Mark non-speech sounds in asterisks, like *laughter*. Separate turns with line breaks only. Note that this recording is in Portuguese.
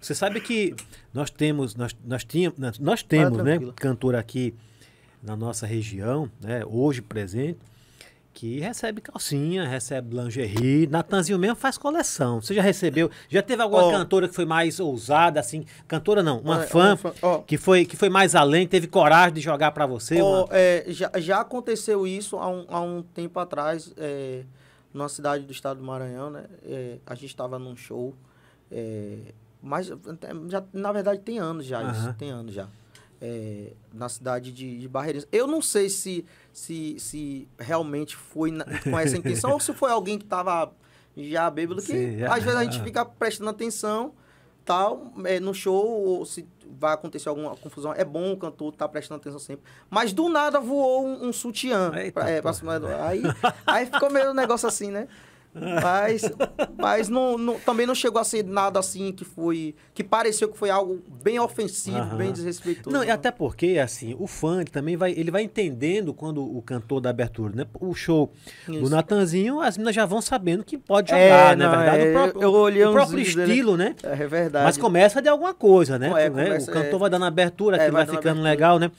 Você sabe que nós temos, nós, nós, tínhamos, nós, temos, né, cantor aqui na nossa região, né, hoje presente, que recebe calcinha, recebe lingerie. Natanzinho mesmo faz coleção. Você já recebeu? Já teve alguma oh. cantora que foi mais ousada, assim? Cantora não, uma é, fã, é uma fã. Oh. que, foi, que foi mais além, teve coragem de jogar para você? Oh, uma...
é, já, já aconteceu isso há um, há um tempo atrás, é, numa cidade do estado do Maranhão, né? É, a gente estava num show. É, mas, eh, já, na verdade, tem anos já uhum. isso. Tem anos já. É, na cidade de, de Barreirinhas. Eu não sei se, se, se realmente foi na, com essa *laughs* intenção ou se foi alguém que estava já bêbado, que Sim, às vezes a gente ah. fica prestando atenção tal, é, no show, ou se vai acontecer alguma confusão. É bom o cantor estar tá prestando atenção sempre. Mas do nada voou um, um sutiã. Eita, pra, é, pra cima do, aí, *laughs* aí ficou meio um negócio assim, né? Mas, mas não, não, também não chegou a ser nada assim que foi. que pareceu que foi algo bem ofensivo, uhum. bem desrespeitoso. Não, e até porque, assim, o fã
também vai. Ele vai entendendo quando o cantor da abertura, né? O show Isso. do Natanzinho, as meninas já vão sabendo que pode é, jogar, é, não, né? Verdade, é, o próprio, eu olhei o próprio estilo, dele. né? É, é, verdade. Mas começa de alguma coisa, né? É, né? começa, o cantor é. vai dando abertura, é, que vai, vai ficando abertura. legal, né?